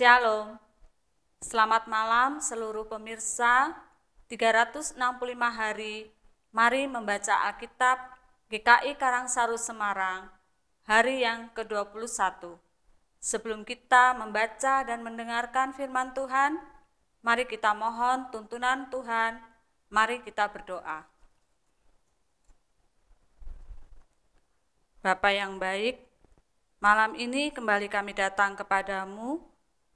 Shalom. Selamat malam seluruh pemirsa. 365 hari mari membaca Alkitab GKI Karangsaru Semarang hari yang ke-21. Sebelum kita membaca dan mendengarkan firman Tuhan, mari kita mohon tuntunan Tuhan. Mari kita berdoa. Bapa yang baik, malam ini kembali kami datang kepadamu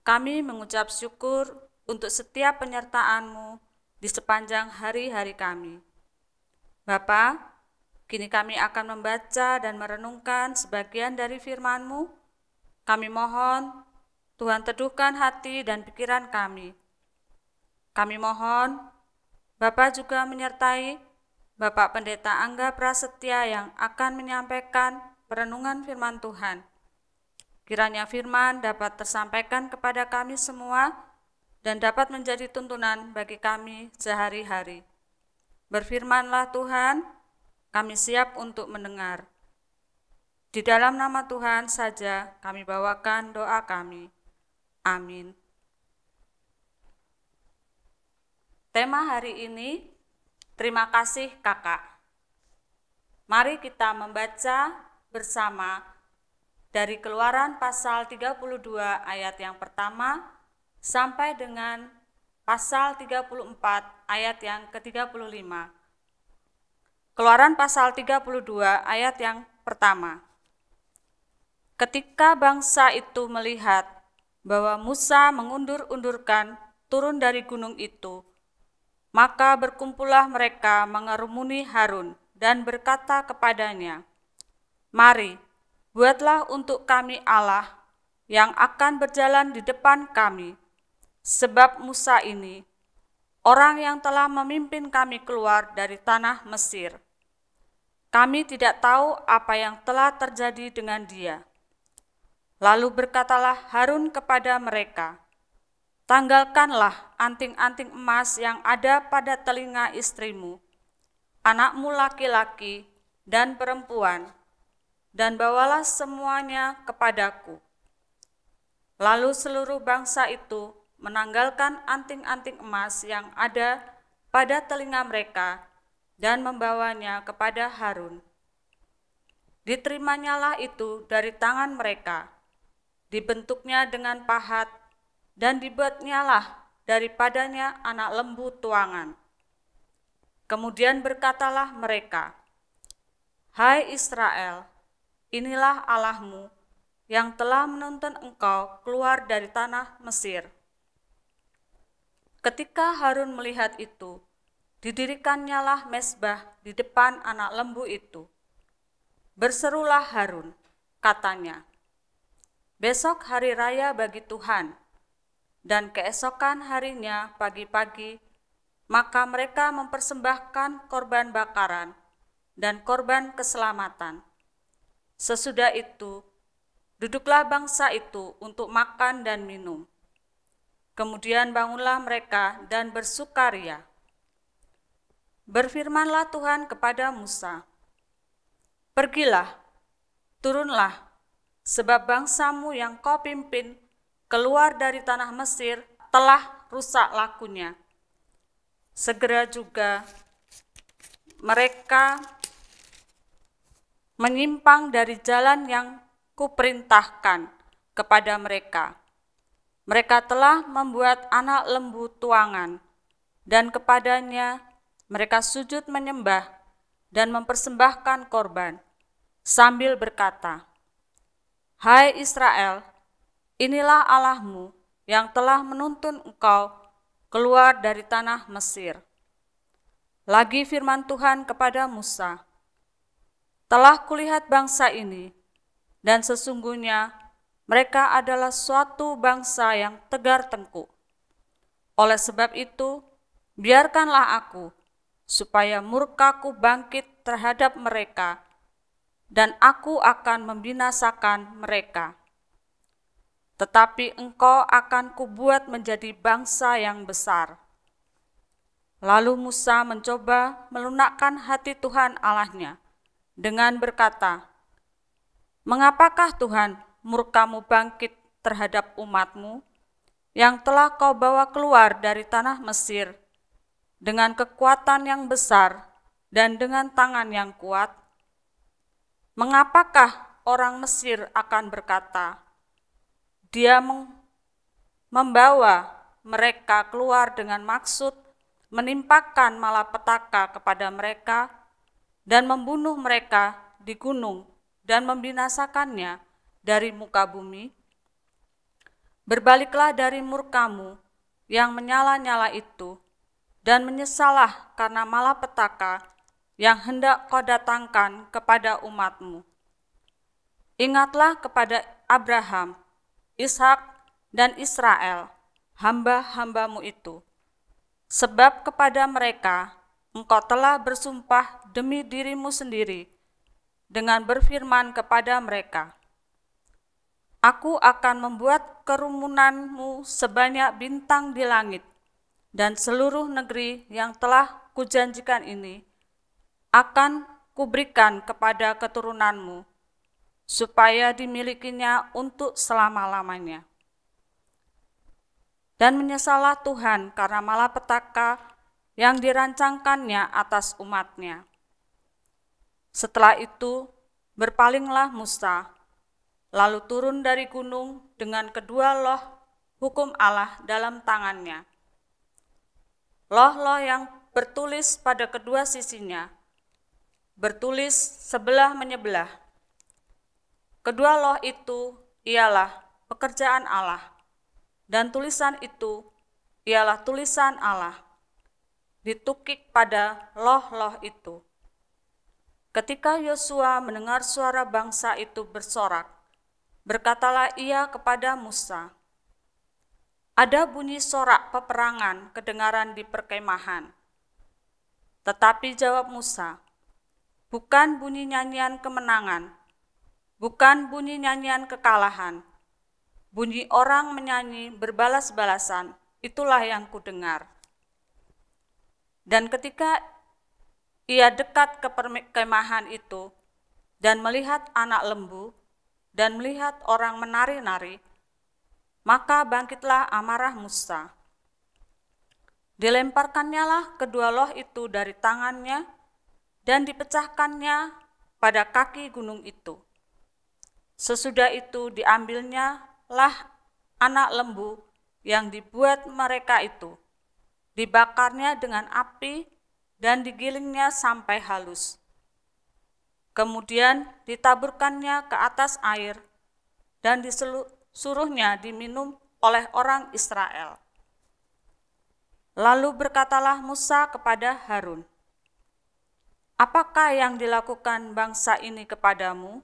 kami mengucap syukur untuk setiap penyertaan-Mu di sepanjang hari-hari kami. Bapa, kini kami akan membaca dan merenungkan sebagian dari firman-Mu. Kami mohon, Tuhan teduhkan hati dan pikiran kami. Kami mohon, Bapak juga menyertai Bapak Pendeta Angga Prasetya yang akan menyampaikan perenungan firman Tuhan. Kiranya firman dapat tersampaikan kepada kami semua dan dapat menjadi tuntunan bagi kami sehari-hari. Berfirmanlah Tuhan, kami siap untuk mendengar. Di dalam nama Tuhan saja kami bawakan doa kami. Amin. Tema hari ini, terima kasih kakak. Mari kita membaca bersama dari Keluaran pasal 32 ayat yang pertama sampai dengan pasal 34 ayat yang ke-35. Keluaran pasal 32 ayat yang pertama. Ketika bangsa itu melihat bahwa Musa mengundur-undurkan turun dari gunung itu, maka berkumpullah mereka mengerumuni Harun dan berkata kepadanya, "Mari, Buatlah untuk kami Allah yang akan berjalan di depan kami, sebab Musa ini orang yang telah memimpin kami keluar dari tanah Mesir. Kami tidak tahu apa yang telah terjadi dengan dia. Lalu berkatalah Harun kepada mereka, Tanggalkanlah anting-anting emas yang ada pada telinga istrimu, anakmu laki-laki dan perempuan, dan bawalah semuanya kepadaku. Lalu seluruh bangsa itu menanggalkan anting-anting emas yang ada pada telinga mereka dan membawanya kepada Harun. Diterimanyalah itu dari tangan mereka, dibentuknya dengan pahat, dan dibuatnyalah daripadanya anak lembu tuangan. Kemudian berkatalah mereka, Hai Israel, Inilah Allahmu yang telah menuntun engkau keluar dari tanah Mesir. Ketika Harun melihat itu, didirikannyalah mesbah di depan anak lembu itu. Berserulah Harun, katanya, Besok hari raya bagi Tuhan, dan keesokan harinya pagi-pagi, maka mereka mempersembahkan korban bakaran dan korban keselamatan Sesudah itu, duduklah bangsa itu untuk makan dan minum. Kemudian bangunlah mereka dan bersukaria. Berfirmanlah Tuhan kepada Musa, Pergilah, turunlah, sebab bangsamu yang kau pimpin keluar dari tanah Mesir telah rusak lakunya. Segera juga mereka menyimpang dari jalan yang kuperintahkan kepada mereka. Mereka telah membuat anak lembu tuangan, dan kepadanya mereka sujud menyembah dan mempersembahkan korban, sambil berkata, Hai Israel, inilah Allahmu yang telah menuntun engkau keluar dari tanah Mesir. Lagi firman Tuhan kepada Musa, telah kulihat bangsa ini, dan sesungguhnya mereka adalah suatu bangsa yang tegar tengkuk. Oleh sebab itu, biarkanlah aku, supaya murkaku bangkit terhadap mereka, dan aku akan membinasakan mereka. Tetapi engkau akan kubuat menjadi bangsa yang besar. Lalu Musa mencoba melunakkan hati Tuhan Allahnya dengan berkata, Mengapakah Tuhan murkamu bangkit terhadap umatmu yang telah kau bawa keluar dari tanah Mesir dengan kekuatan yang besar dan dengan tangan yang kuat? Mengapakah orang Mesir akan berkata, "Dia membawa mereka keluar dengan maksud menimpakan malapetaka kepada mereka"? dan membunuh mereka di gunung dan membinasakannya dari muka bumi, berbaliklah dari murkamu yang menyala-nyala itu, dan menyesalah karena malapetaka yang hendak kau datangkan kepada umatmu. Ingatlah kepada Abraham, Ishak, dan Israel, hamba-hambamu itu, sebab kepada mereka engkau telah bersumpah demi dirimu sendiri dengan berfirman kepada mereka, Aku akan membuat kerumunanmu sebanyak bintang di langit, dan seluruh negeri yang telah kujanjikan ini akan kuberikan kepada keturunanmu, supaya dimilikinya untuk selama-lamanya. Dan menyesallah Tuhan karena malapetaka yang dirancangkannya atas umatnya. Setelah itu, berpalinglah Musa, lalu turun dari gunung dengan kedua loh hukum Allah dalam tangannya. Loh-loh yang bertulis pada kedua sisinya, bertulis sebelah menyebelah. Kedua loh itu ialah pekerjaan Allah, dan tulisan itu ialah tulisan Allah ditukik pada loh-loh itu. Ketika Yosua mendengar suara bangsa itu bersorak, berkatalah ia kepada Musa, "Ada bunyi sorak peperangan kedengaran di perkemahan." Tetapi jawab Musa, "Bukan bunyi nyanyian kemenangan, bukan bunyi nyanyian kekalahan. Bunyi orang menyanyi berbalas-balasan, itulah yang kudengar." Dan ketika ia dekat ke kemahan itu dan melihat anak lembu dan melihat orang menari-nari, maka bangkitlah amarah Musa. Dilemparkannya lah kedua loh itu dari tangannya dan dipecahkannya pada kaki gunung itu. Sesudah itu diambilnya lah anak lembu yang dibuat mereka itu dibakarnya dengan api, dan digilingnya sampai halus. Kemudian ditaburkannya ke atas air, dan disuruhnya diminum oleh orang Israel. Lalu berkatalah Musa kepada Harun, "Apakah yang dilakukan bangsa ini kepadamu,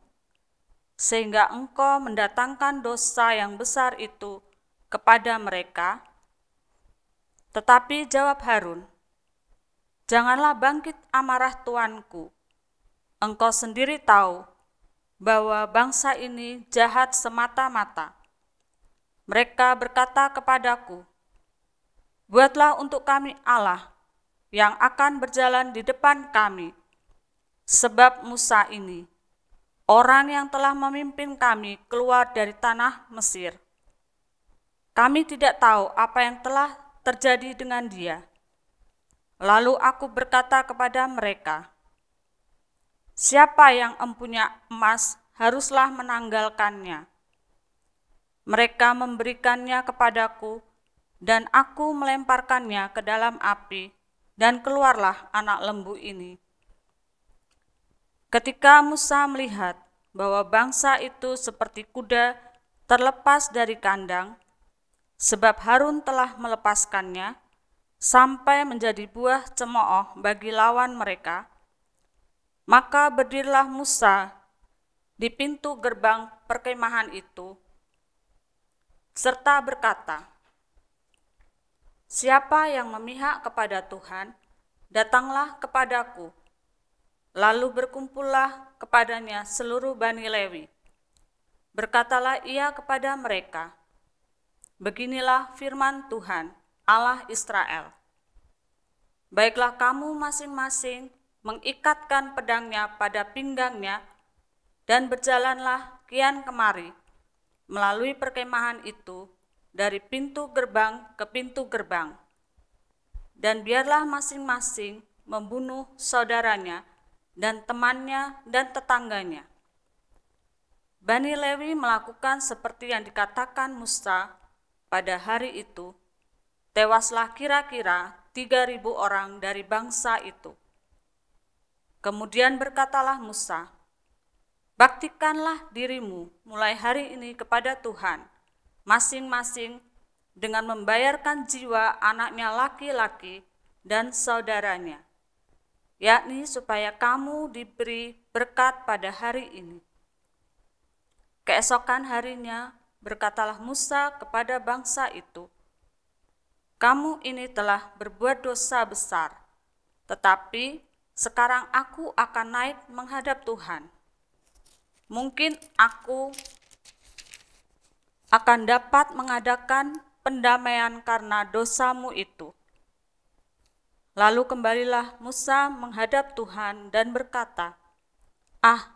sehingga engkau mendatangkan dosa yang besar itu kepada mereka?" Tetapi jawab Harun, Janganlah bangkit amarah tuanku. Engkau sendiri tahu bahwa bangsa ini jahat semata-mata. Mereka berkata kepadaku, Buatlah untuk kami Allah yang akan berjalan di depan kami, sebab Musa ini, orang yang telah memimpin kami keluar dari tanah Mesir. Kami tidak tahu apa yang telah terjadi dengan dia. Lalu aku berkata kepada mereka, Siapa yang empunya emas haruslah menanggalkannya. Mereka memberikannya kepadaku, dan aku melemparkannya ke dalam api, dan keluarlah anak lembu ini. Ketika Musa melihat bahwa bangsa itu seperti kuda terlepas dari kandang, sebab Harun telah melepaskannya sampai menjadi buah cemooh bagi lawan mereka. Maka berdirilah Musa di pintu gerbang perkemahan itu, serta berkata, Siapa yang memihak kepada Tuhan, datanglah kepadaku. Lalu berkumpullah kepadanya seluruh Bani Lewi. Berkatalah ia kepada mereka, Beginilah firman Tuhan, Allah Israel. Baiklah kamu masing-masing mengikatkan pedangnya pada pinggangnya dan berjalanlah kian kemari melalui perkemahan itu dari pintu gerbang ke pintu gerbang. Dan biarlah masing-masing membunuh saudaranya dan temannya dan tetangganya. Bani Lewi melakukan seperti yang dikatakan Musa pada hari itu, tewaslah kira-kira tiga ribu orang dari bangsa itu. Kemudian berkatalah Musa, Baktikanlah dirimu mulai hari ini kepada Tuhan, masing-masing dengan membayarkan jiwa anaknya laki-laki dan saudaranya, yakni supaya kamu diberi berkat pada hari ini. Keesokan harinya, Berkatalah Musa kepada bangsa itu, "Kamu ini telah berbuat dosa besar, tetapi sekarang aku akan naik menghadap Tuhan. Mungkin aku akan dapat mengadakan pendamaian karena dosamu itu." Lalu kembalilah Musa menghadap Tuhan dan berkata, "Ah,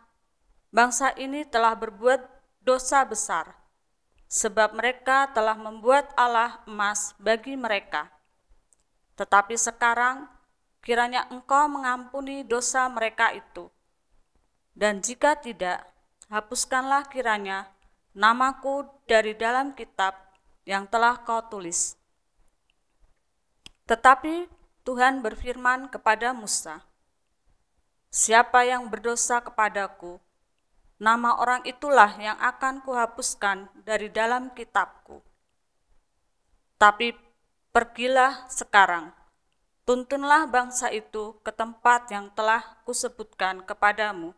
bangsa ini telah berbuat dosa besar." sebab mereka telah membuat Allah emas bagi mereka. Tetapi sekarang kiranya engkau mengampuni dosa mereka itu. Dan jika tidak, hapuskanlah kiranya namaku dari dalam kitab yang telah kau tulis. Tetapi Tuhan berfirman kepada Musa, Siapa yang berdosa kepadaku, Nama orang itulah yang akan kuhapuskan dari dalam kitabku. Tapi pergilah sekarang, tuntunlah bangsa itu ke tempat yang telah kusebutkan kepadamu.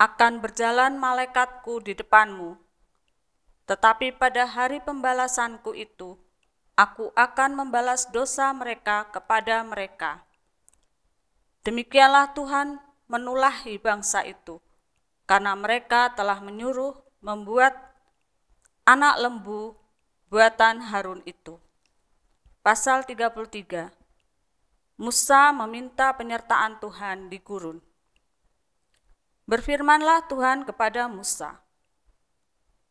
Akan berjalan malaikatku di depanmu, tetapi pada hari pembalasanku itu, aku akan membalas dosa mereka kepada mereka. Demikianlah Tuhan menulahi bangsa itu karena mereka telah menyuruh membuat anak lembu buatan Harun itu. Pasal 33 Musa meminta penyertaan Tuhan di gurun. Berfirmanlah Tuhan kepada Musa,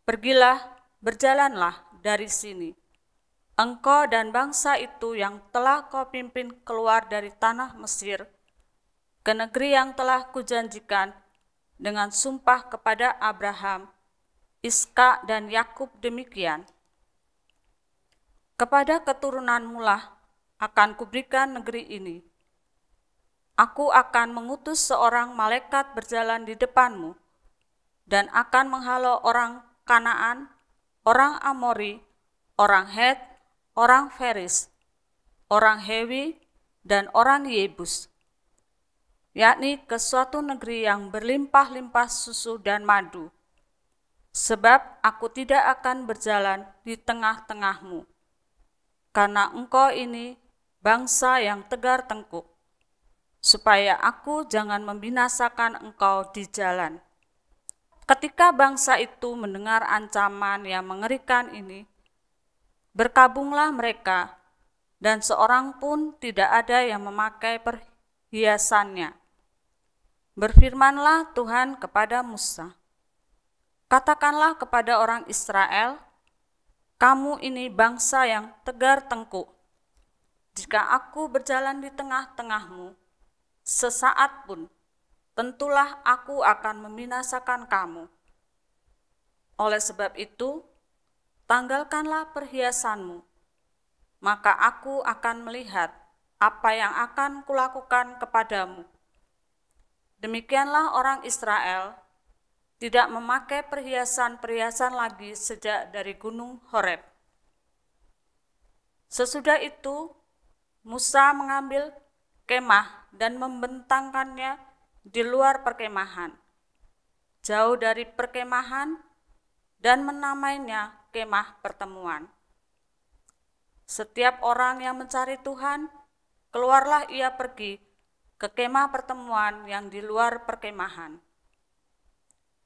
Pergilah, berjalanlah dari sini, engkau dan bangsa itu yang telah kau pimpin keluar dari tanah Mesir, ke negeri yang telah kujanjikan dengan sumpah kepada Abraham, Iska dan Yakub demikian. Kepada keturunan lah akan kuberikan negeri ini. Aku akan mengutus seorang malaikat berjalan di depanmu dan akan menghalau orang Kanaan, orang Amori, orang Het, orang Feris, orang Hewi, dan orang Yebus yakni ke suatu negeri yang berlimpah-limpah susu dan madu. Sebab aku tidak akan berjalan di tengah-tengahmu, karena engkau ini bangsa yang tegar tengkuk, supaya aku jangan membinasakan engkau di jalan. Ketika bangsa itu mendengar ancaman yang mengerikan ini, berkabunglah mereka, dan seorang pun tidak ada yang memakai perhiasannya Berfirmanlah Tuhan kepada Musa, Katakanlah kepada orang Israel, kamu ini bangsa yang tegar tengkuk. Jika aku berjalan di tengah-tengahmu, sesaat pun, tentulah aku akan membinasakan kamu. Oleh sebab itu, tanggalkanlah perhiasanmu, maka aku akan melihat apa yang akan kulakukan kepadamu Demikianlah orang Israel tidak memakai perhiasan-perhiasan lagi sejak dari Gunung Horeb. Sesudah itu, Musa mengambil kemah dan membentangkannya di luar perkemahan, jauh dari perkemahan, dan menamainya kemah pertemuan. Setiap orang yang mencari Tuhan, keluarlah ia pergi ke kemah pertemuan yang di luar perkemahan.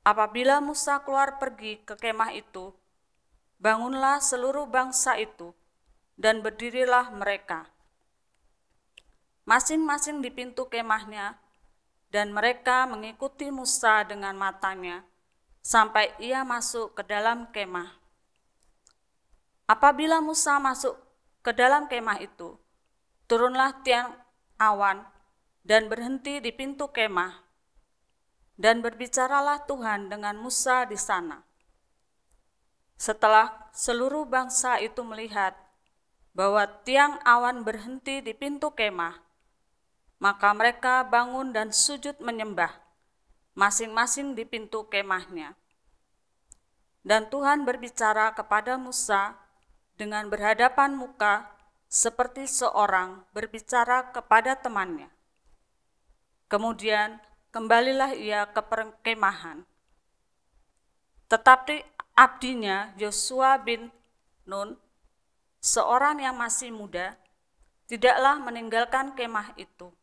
Apabila Musa keluar pergi ke kemah itu, bangunlah seluruh bangsa itu, dan berdirilah mereka. Masing-masing di pintu kemahnya, dan mereka mengikuti Musa dengan matanya, sampai ia masuk ke dalam kemah. Apabila Musa masuk ke dalam kemah itu, turunlah tiang awan dan berhenti di pintu kemah. Dan berbicaralah Tuhan dengan Musa di sana. Setelah seluruh bangsa itu melihat bahwa tiang awan berhenti di pintu kemah, maka mereka bangun dan sujud menyembah, masing-masing di pintu kemahnya. Dan Tuhan berbicara kepada Musa dengan berhadapan muka, seperti seorang berbicara kepada temannya. Kemudian kembalilah ia ke perkemahan. Tetapi abdinya Yosua bin Nun, seorang yang masih muda, tidaklah meninggalkan kemah itu.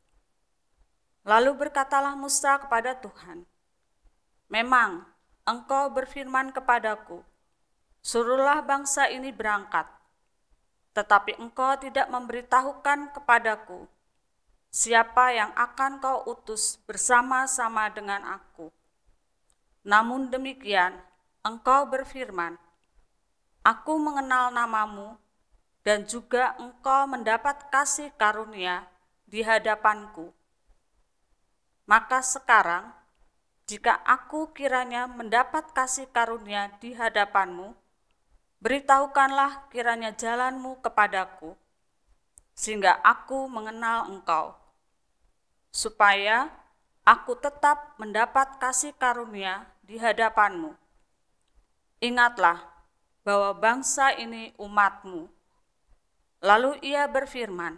Lalu berkatalah Musa kepada Tuhan, Memang engkau berfirman kepadaku, Suruhlah bangsa ini berangkat, tetapi engkau tidak memberitahukan kepadaku siapa yang akan kau utus bersama-sama dengan aku. Namun demikian, engkau berfirman, Aku mengenal namamu, dan juga engkau mendapat kasih karunia di hadapanku. Maka sekarang, jika aku kiranya mendapat kasih karunia di hadapanmu, beritahukanlah kiranya jalanmu kepadaku, sehingga aku mengenal engkau supaya aku tetap mendapat kasih karunia di hadapanmu. Ingatlah bahwa bangsa ini umatmu. Lalu ia berfirman,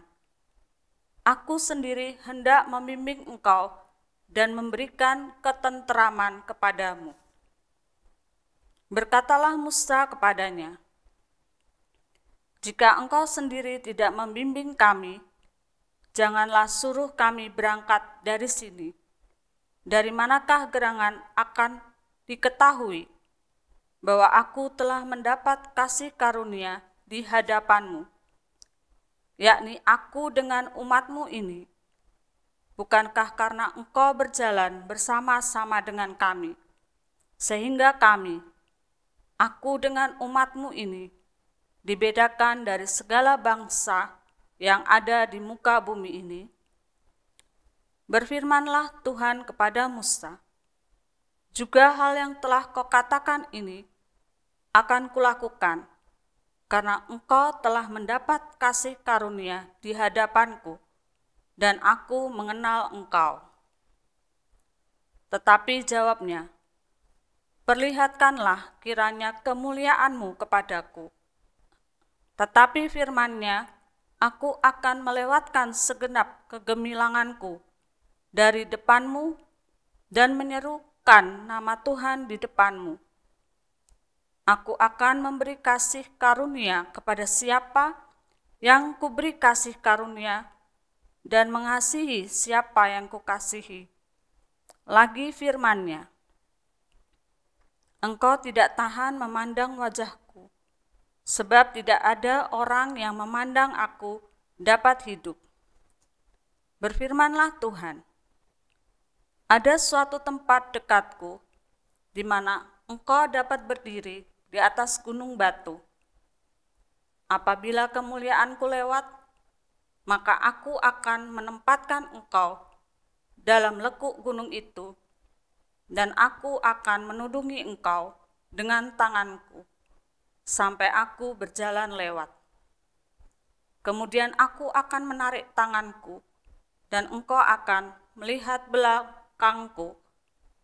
Aku sendiri hendak membimbing engkau dan memberikan ketentraman kepadamu. Berkatalah Musa kepadanya, Jika engkau sendiri tidak membimbing kami, janganlah suruh kami berangkat dari sini. Dari manakah gerangan akan diketahui bahwa aku telah mendapat kasih karunia di hadapanmu, yakni aku dengan umatmu ini. Bukankah karena engkau berjalan bersama-sama dengan kami, sehingga kami, aku dengan umatmu ini, dibedakan dari segala bangsa yang ada di muka bumi ini, berfirmanlah Tuhan kepada Musa, juga hal yang telah kau katakan ini akan kulakukan, karena engkau telah mendapat kasih karunia di hadapanku, dan aku mengenal engkau. Tetapi jawabnya, Perlihatkanlah kiranya kemuliaanmu kepadaku. Tetapi firmannya aku akan melewatkan segenap kegemilanganku dari depanmu dan menyerukan nama Tuhan di depanmu. Aku akan memberi kasih karunia kepada siapa yang kuberi kasih karunia dan mengasihi siapa yang kukasihi. Lagi firmannya, engkau tidak tahan memandang wajahku sebab tidak ada orang yang memandang aku dapat hidup. Berfirmanlah Tuhan, ada suatu tempat dekatku di mana engkau dapat berdiri di atas gunung batu. Apabila kemuliaanku lewat, maka aku akan menempatkan engkau dalam lekuk gunung itu, dan aku akan menudungi engkau dengan tanganku sampai aku berjalan lewat. Kemudian aku akan menarik tanganku, dan engkau akan melihat belakangku,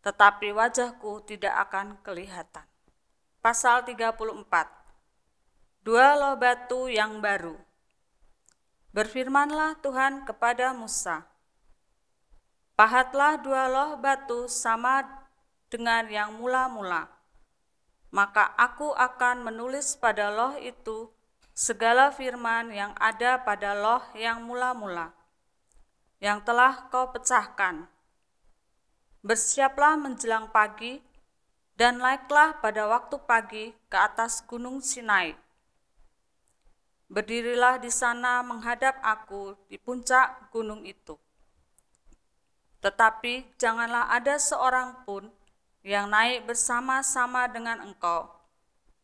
tetapi wajahku tidak akan kelihatan. Pasal 34 Dua loh batu yang baru Berfirmanlah Tuhan kepada Musa, Pahatlah dua loh batu sama dengan yang mula-mula, maka aku akan menulis pada loh itu segala firman yang ada pada loh yang mula-mula, yang telah kau pecahkan. Bersiaplah menjelang pagi, dan naiklah pada waktu pagi ke atas gunung Sinai. Berdirilah di sana menghadap aku di puncak gunung itu. Tetapi janganlah ada seorang pun yang naik bersama-sama dengan engkau,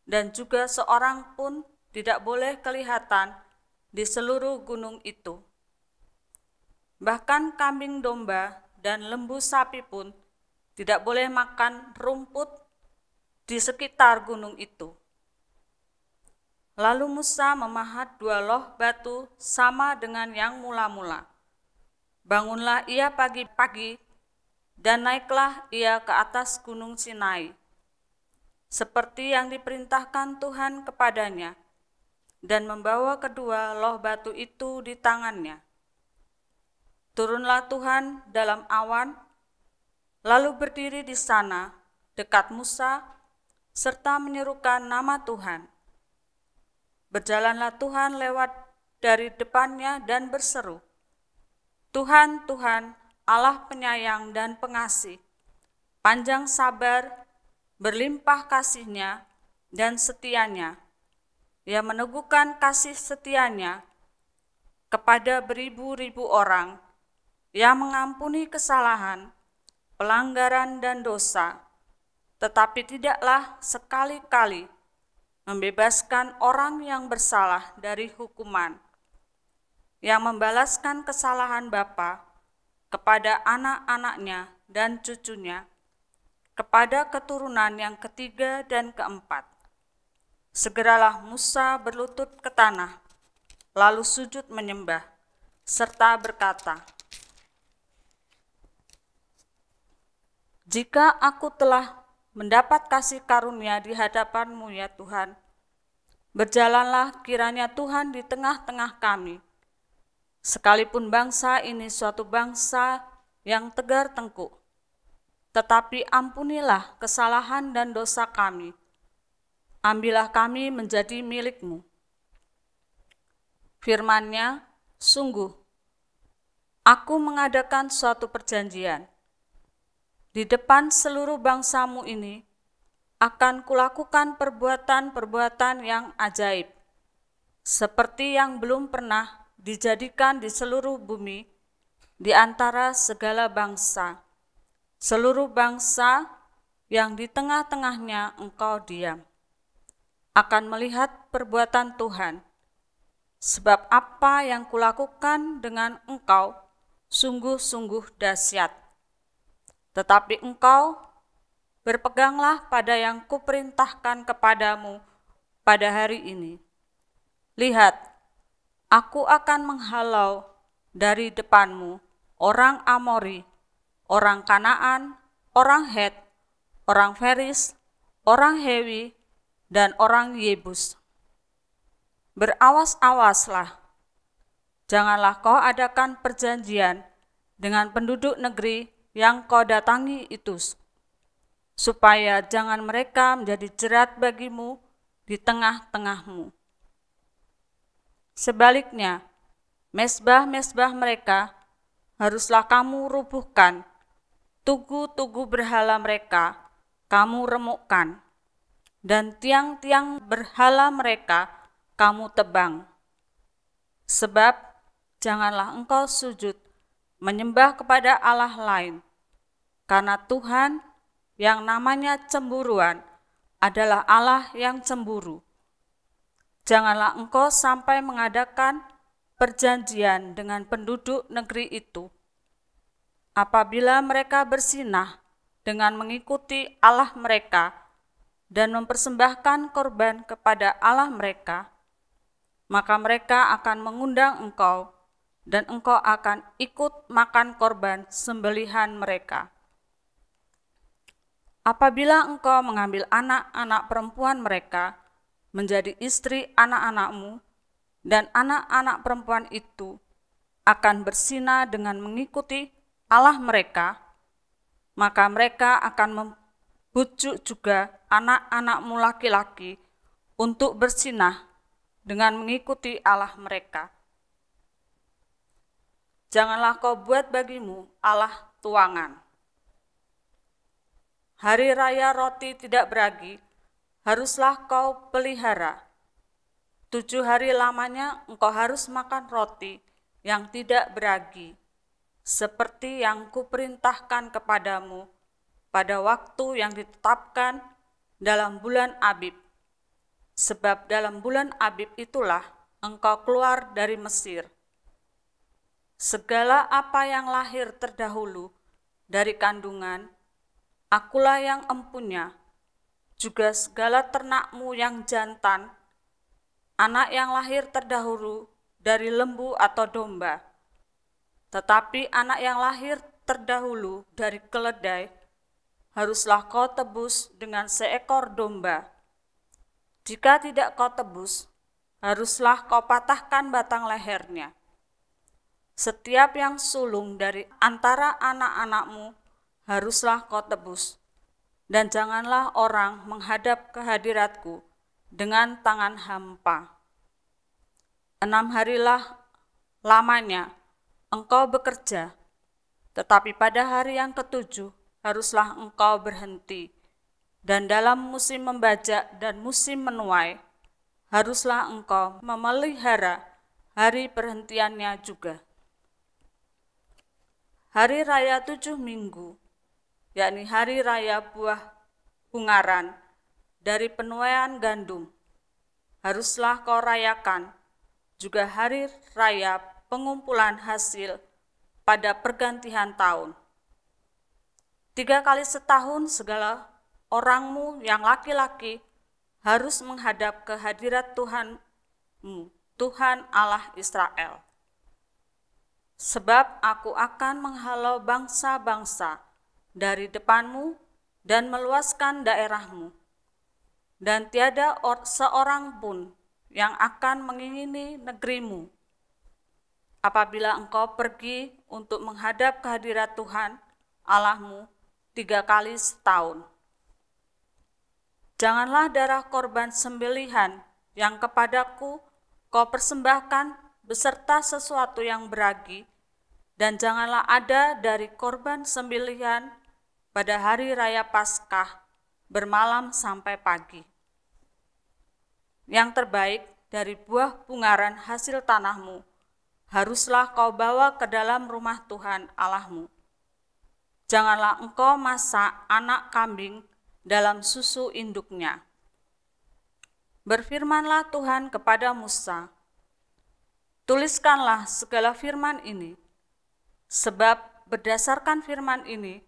dan juga seorang pun tidak boleh kelihatan di seluruh gunung itu. Bahkan kambing domba dan lembu sapi pun tidak boleh makan rumput di sekitar gunung itu. Lalu Musa memahat dua loh batu sama dengan yang mula-mula. Bangunlah ia pagi-pagi dan naiklah ia ke atas gunung Sinai, seperti yang diperintahkan Tuhan kepadanya, dan membawa kedua loh batu itu di tangannya. Turunlah Tuhan dalam awan, lalu berdiri di sana dekat Musa, serta menyerukan nama Tuhan. Berjalanlah Tuhan lewat dari depannya dan berseru, Tuhan, Tuhan, Allah penyayang dan pengasih, panjang sabar, berlimpah kasihnya, dan setianya. Ia meneguhkan kasih setianya kepada beribu-ribu orang. yang mengampuni kesalahan, pelanggaran, dan dosa, tetapi tidaklah sekali-kali membebaskan orang yang bersalah dari hukuman, yang membalaskan kesalahan Bapa kepada anak-anaknya dan cucunya, kepada keturunan yang ketiga dan keempat. Segeralah Musa berlutut ke tanah, lalu sujud menyembah, serta berkata, Jika aku telah mendapat kasih karunia di hadapanmu ya Tuhan, berjalanlah kiranya Tuhan di tengah-tengah kami, Sekalipun bangsa ini suatu bangsa yang tegar tengkuk, tetapi ampunilah kesalahan dan dosa kami. Ambillah kami menjadi milikmu. Firmannya, sungguh, aku mengadakan suatu perjanjian. Di depan seluruh bangsamu ini, akan kulakukan perbuatan-perbuatan yang ajaib, seperti yang belum pernah dijadikan di seluruh bumi di antara segala bangsa. Seluruh bangsa yang di tengah-tengahnya engkau diam akan melihat perbuatan Tuhan. Sebab apa yang kulakukan dengan engkau sungguh-sungguh dahsyat. Tetapi engkau berpeganglah pada yang kuperintahkan kepadamu pada hari ini. Lihat, Aku akan menghalau dari depanmu orang Amori, orang Kanaan, orang Het, orang Feris, orang Hewi, dan orang Yebus. Berawas-awaslah, janganlah kau adakan perjanjian dengan penduduk negeri yang kau datangi itu, supaya jangan mereka menjadi jerat bagimu di tengah-tengahmu. Sebaliknya, mesbah-mesbah mereka haruslah kamu rubuhkan, tugu-tugu berhala mereka kamu remukkan, dan tiang-tiang berhala mereka kamu tebang. Sebab janganlah engkau sujud menyembah kepada Allah lain, karena Tuhan yang namanya cemburuan adalah Allah yang cemburu Janganlah engkau sampai mengadakan perjanjian dengan penduduk negeri itu. Apabila mereka bersinah dengan mengikuti Allah mereka dan mempersembahkan korban kepada Allah mereka, maka mereka akan mengundang engkau dan engkau akan ikut makan korban sembelihan mereka. Apabila engkau mengambil anak-anak perempuan mereka menjadi istri anak-anakmu, dan anak-anak perempuan itu akan bersina dengan mengikuti Allah mereka, maka mereka akan membujuk juga anak-anakmu laki-laki untuk bersinah dengan mengikuti Allah mereka. Janganlah kau buat bagimu Allah tuangan. Hari raya roti tidak beragi, haruslah kau pelihara. Tujuh hari lamanya engkau harus makan roti yang tidak beragi, seperti yang kuperintahkan kepadamu pada waktu yang ditetapkan dalam bulan Abib. Sebab dalam bulan Abib itulah engkau keluar dari Mesir. Segala apa yang lahir terdahulu dari kandungan, akulah yang empunya.' juga segala ternakmu yang jantan, anak yang lahir terdahulu dari lembu atau domba. Tetapi anak yang lahir terdahulu dari keledai haruslah kau tebus dengan seekor domba. Jika tidak kau tebus, haruslah kau patahkan batang lehernya. Setiap yang sulung dari antara anak-anakmu haruslah kau tebus dan janganlah orang menghadap kehadiratku dengan tangan hampa. Enam harilah lamanya engkau bekerja, tetapi pada hari yang ketujuh haruslah engkau berhenti, dan dalam musim membajak dan musim menuai, haruslah engkau memelihara hari perhentiannya juga. Hari raya tujuh minggu yakni Hari Raya Buah Bungaran dari penuaian gandum. Haruslah kau rayakan juga Hari Raya Pengumpulan Hasil pada pergantian tahun. Tiga kali setahun segala orangmu yang laki-laki harus menghadap ke Tuhanmu, Tuhan Allah Israel. Sebab aku akan menghalau bangsa-bangsa dari depanmu dan meluaskan daerahmu. Dan tiada seorang pun yang akan mengingini negerimu. Apabila engkau pergi untuk menghadap kehadiran Tuhan Allahmu tiga kali setahun. Janganlah darah korban sembelihan yang kepadaku kau persembahkan beserta sesuatu yang beragi, dan janganlah ada dari korban sembelihan pada hari raya Paskah bermalam sampai pagi. Yang terbaik dari buah bungaran hasil tanahmu haruslah kau bawa ke dalam rumah Tuhan Allahmu. Janganlah engkau masak anak kambing dalam susu induknya. Berfirmanlah Tuhan kepada Musa, Tuliskanlah segala firman ini, sebab berdasarkan firman ini,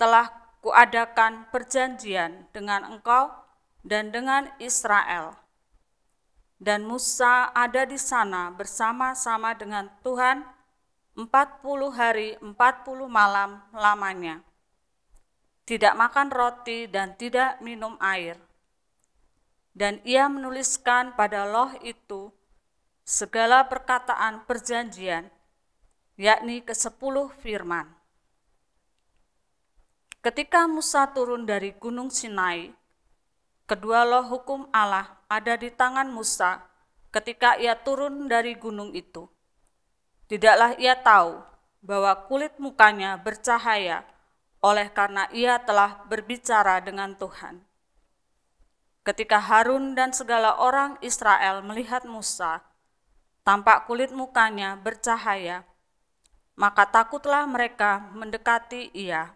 telah kuadakan perjanjian dengan engkau dan dengan Israel. Dan Musa ada di sana bersama-sama dengan Tuhan empat puluh hari empat puluh malam lamanya. Tidak makan roti dan tidak minum air. Dan ia menuliskan pada loh itu segala perkataan perjanjian, yakni kesepuluh firman. Ketika Musa turun dari Gunung Sinai, kedua loh hukum Allah ada di tangan Musa ketika ia turun dari gunung itu. Tidaklah ia tahu bahwa kulit mukanya bercahaya oleh karena ia telah berbicara dengan Tuhan. Ketika Harun dan segala orang Israel melihat Musa, tampak kulit mukanya bercahaya, maka takutlah mereka mendekati ia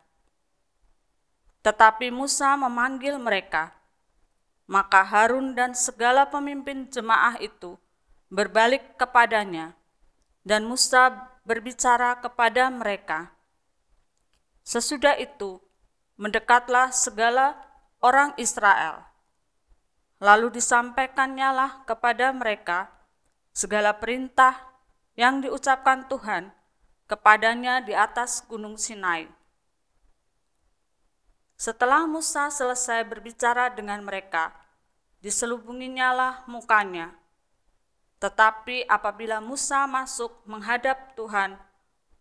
tetapi Musa memanggil mereka. Maka Harun dan segala pemimpin jemaah itu berbalik kepadanya, dan Musa berbicara kepada mereka. Sesudah itu, mendekatlah segala orang Israel. Lalu disampaikannya kepada mereka segala perintah yang diucapkan Tuhan kepadanya di atas Gunung Sinai. Setelah Musa selesai berbicara dengan mereka, diselubunginyalah mukanya. Tetapi apabila Musa masuk menghadap Tuhan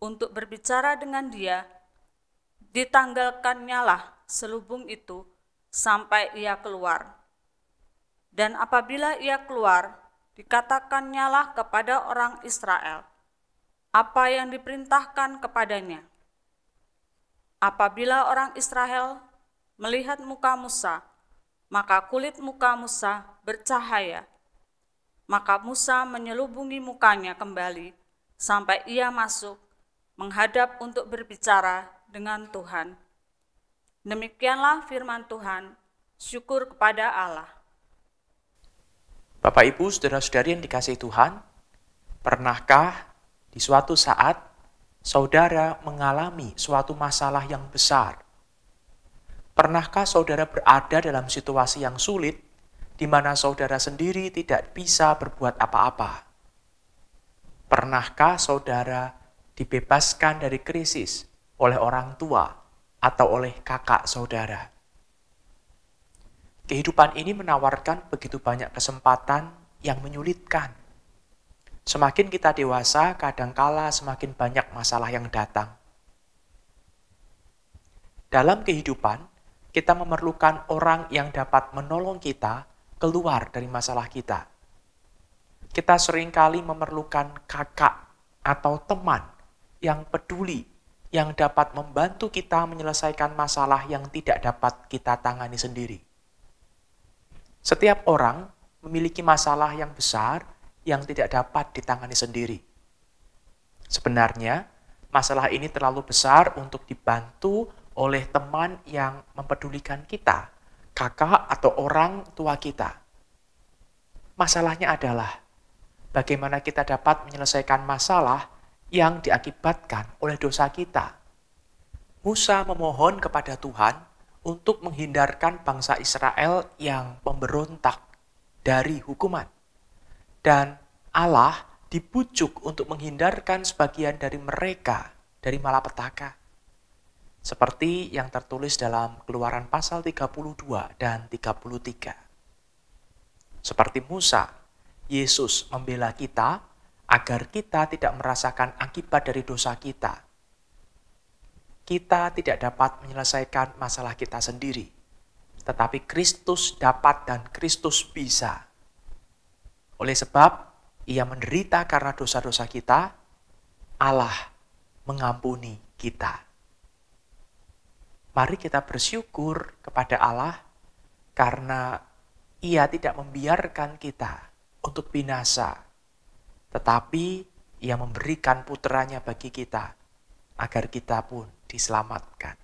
untuk berbicara dengan dia, ditanggalkannyalah selubung itu sampai ia keluar. Dan apabila ia keluar, dikatakannyalah kepada orang Israel apa yang diperintahkan kepadanya. Apabila orang Israel melihat muka Musa, maka kulit muka Musa bercahaya. Maka Musa menyelubungi mukanya kembali sampai ia masuk menghadap untuk berbicara dengan Tuhan. Demikianlah firman Tuhan, syukur kepada Allah. Bapak Ibu, saudara-saudari yang dikasih Tuhan, pernahkah di suatu saat saudara mengalami suatu masalah yang besar Pernahkah saudara berada dalam situasi yang sulit, di mana saudara sendiri tidak bisa berbuat apa-apa? Pernahkah saudara dibebaskan dari krisis oleh orang tua atau oleh kakak saudara? Kehidupan ini menawarkan begitu banyak kesempatan yang menyulitkan. Semakin kita dewasa, kadangkala semakin banyak masalah yang datang. Dalam kehidupan, kita memerlukan orang yang dapat menolong kita keluar dari masalah kita. Kita seringkali memerlukan kakak atau teman yang peduli, yang dapat membantu kita menyelesaikan masalah yang tidak dapat kita tangani sendiri. Setiap orang memiliki masalah yang besar yang tidak dapat ditangani sendiri. Sebenarnya, masalah ini terlalu besar untuk dibantu oleh teman yang mempedulikan kita, kakak atau orang tua kita. Masalahnya adalah bagaimana kita dapat menyelesaikan masalah yang diakibatkan oleh dosa kita. Musa memohon kepada Tuhan untuk menghindarkan bangsa Israel yang pemberontak dari hukuman. Dan Allah dibujuk untuk menghindarkan sebagian dari mereka dari malapetaka seperti yang tertulis dalam Keluaran pasal 32 dan 33. Seperti Musa, Yesus membela kita agar kita tidak merasakan akibat dari dosa kita. Kita tidak dapat menyelesaikan masalah kita sendiri, tetapi Kristus dapat dan Kristus bisa. Oleh sebab ia menderita karena dosa-dosa kita, Allah mengampuni kita mari kita bersyukur kepada Allah karena ia tidak membiarkan kita untuk binasa, tetapi ia memberikan putranya bagi kita agar kita pun diselamatkan.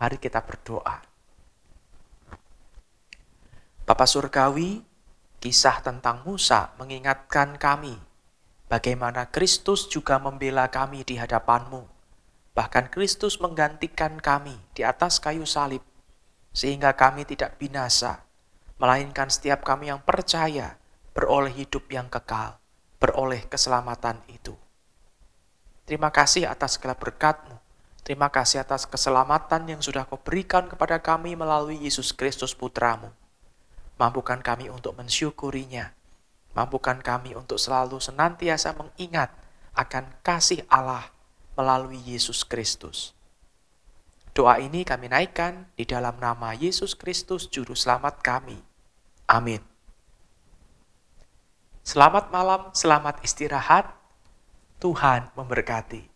Mari kita berdoa. Bapak Surgawi, kisah tentang Musa mengingatkan kami bagaimana Kristus juga membela kami di hadapanmu Bahkan Kristus menggantikan kami di atas kayu salib, sehingga kami tidak binasa, melainkan setiap kami yang percaya beroleh hidup yang kekal, beroleh keselamatan itu. Terima kasih atas segala berkatmu. Terima kasih atas keselamatan yang sudah kau berikan kepada kami melalui Yesus Kristus Putramu. Mampukan kami untuk mensyukurinya. Mampukan kami untuk selalu senantiasa mengingat akan kasih Allah melalui Yesus Kristus. Doa ini kami naikkan di dalam nama Yesus Kristus Juru Selamat kami. Amin. Selamat malam, selamat istirahat. Tuhan memberkati.